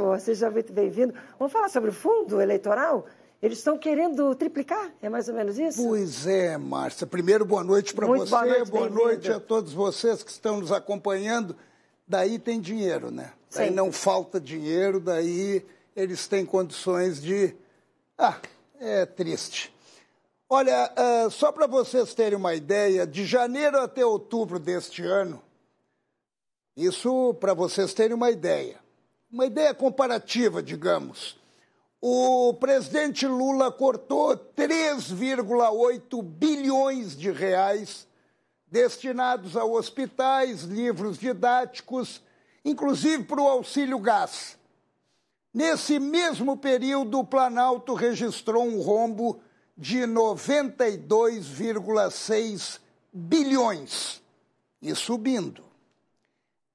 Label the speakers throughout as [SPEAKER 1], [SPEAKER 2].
[SPEAKER 1] favor, seja muito bem-vindo. Vamos falar sobre o fundo eleitoral? Eles estão querendo triplicar, é mais ou menos isso? Pois é, Márcia. Primeiro, boa noite para você, boa noite, boa noite a todos vocês que estão nos acompanhando. Daí tem dinheiro, né? Daí não falta dinheiro, daí eles têm condições de. Ah, é triste. Olha, uh, só para vocês terem uma ideia, de janeiro até outubro deste ano, isso para vocês terem uma ideia, uma ideia comparativa, digamos. O presidente Lula cortou 3,8 bilhões de reais destinados a hospitais, livros didáticos, inclusive para o auxílio gás. Nesse mesmo período, o Planalto registrou um rombo de 92,6 bilhões e subindo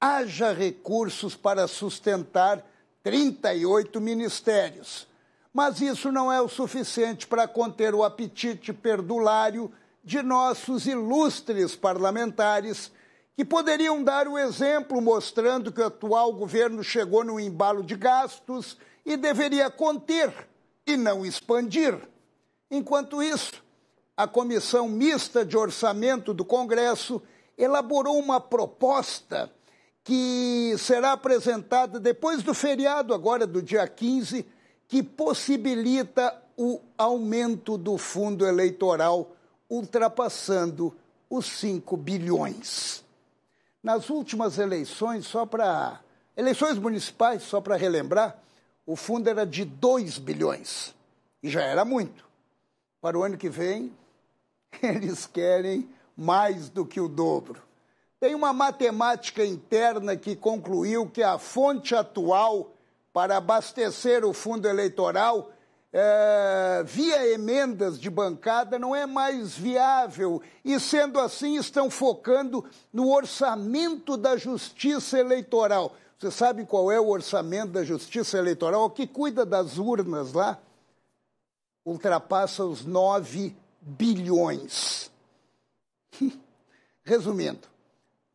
[SPEAKER 1] haja recursos para sustentar 38 ministérios. Mas isso não é o suficiente para conter o apetite perdulário de nossos ilustres parlamentares, que poderiam dar o exemplo mostrando que o atual governo chegou no embalo de gastos e deveria conter e não expandir. Enquanto isso, a Comissão Mista de Orçamento do Congresso elaborou uma proposta que será apresentada depois do feriado, agora do dia 15, que possibilita o aumento do fundo eleitoral, ultrapassando os 5 bilhões. Nas últimas eleições, só para. Eleições municipais, só para relembrar, o fundo era de 2 bilhões. E já era muito. Para o ano que vem, eles querem mais do que o dobro. Tem uma matemática interna que concluiu que a fonte atual para abastecer o fundo eleitoral é, via emendas de bancada não é mais viável e, sendo assim, estão focando no orçamento da justiça eleitoral. Você sabe qual é o orçamento da justiça eleitoral? O que cuida das urnas lá? Ultrapassa os 9 bilhões. Resumindo,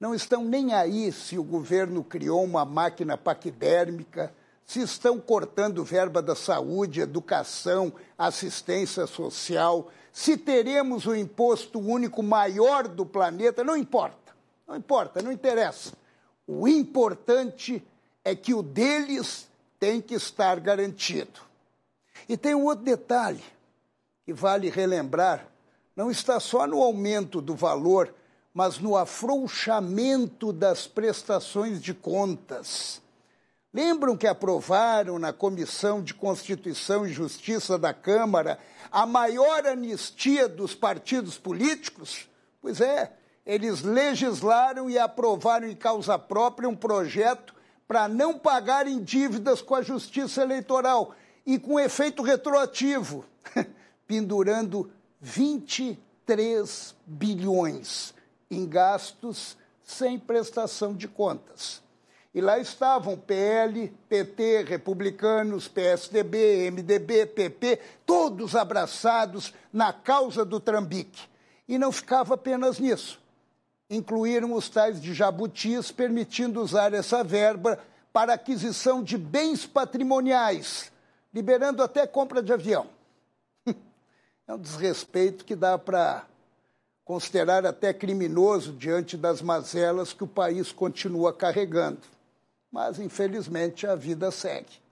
[SPEAKER 1] não estão nem aí se o governo criou uma máquina paquidérmica, se estão cortando verba da saúde, educação, assistência social, se teremos o imposto único maior do planeta, não importa. Não importa, não interessa. O importante é que o deles tem que estar garantido. E tem um outro detalhe que vale relembrar: não está só no aumento do valor mas no afrouxamento das prestações de contas. Lembram que aprovaram na Comissão de Constituição e Justiça da Câmara a maior anistia dos partidos políticos? Pois é, eles legislaram e aprovaram em causa própria um projeto para não pagarem dívidas com a Justiça Eleitoral e com efeito retroativo, pendurando 23 bilhões em gastos sem prestação de contas. E lá estavam PL, PT, republicanos, PSDB, MDB, PP, todos abraçados na causa do trambique. E não ficava apenas nisso. Incluíram os tais de jabutis, permitindo usar essa verba para aquisição de bens patrimoniais, liberando até compra de avião. É um desrespeito que dá para considerar até criminoso diante das mazelas que o país continua carregando. Mas, infelizmente, a vida segue.